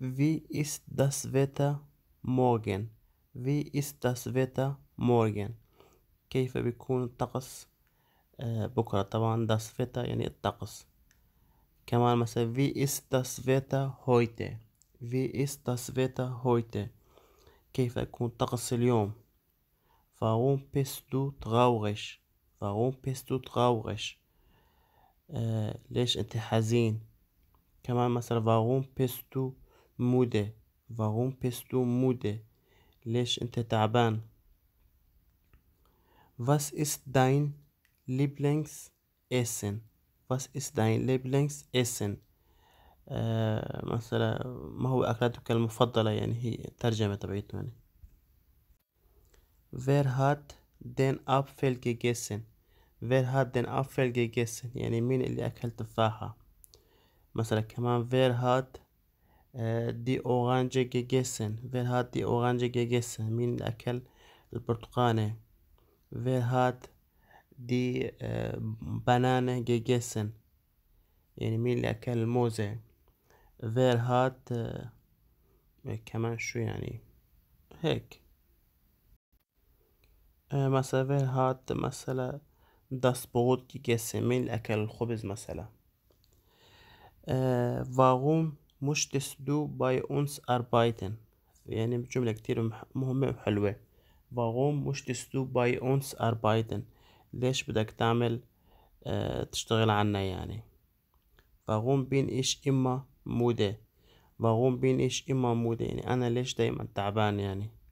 Wie ist das Wetter morgen? Wie ist das Wetter morgen? كيف بيكون الطقس بكرة طبعا das Wetter يعني الطقس كمان مثلا Wie ist das Wetter heute? Wie ist das Wetter heute? كيف يكون الطقس اليوم Warum bist du traurig? Warum bist du traurig? Äh, ليش أنت حزين؟ كمان مثلا Warum bist du müde warum bist du müde ليش انت تعبان was ist dein Lieblingsessen was ist dein Lieblingsessen آه مثلا ما هو أكلاتك المفضلة يعني هي الترجمة تبعيته يعني Wer hat den Apfel gegessen Wer hat den Apfel gegessen يعني مين اللي أكل تفاحة مثلا كمان Wer hat آه، دي أورانج جيجسن فير هات دي أورانج جيجسن مين الاكل البرتقاني فير هات دي آه، بانانا جيجسن يعني مين الاكل الموزة فير هات آه، كمان شو يعني هيك مثلا فير هات مثلا داس بوغوت جيجسن مين الاكل الخبز مثلا فاغوم مش تسدو باي أونس أربايتن يعني جملة كتير مهمة وحلوة باغوم مش تسدو باي أونس أربايتن ليش بدك تعمل آه تشتغل عنا يعني باغوم بين إيش إما مودة باغوم بين إيش إما مودة يعني أنا ليش دايما تعبان يعني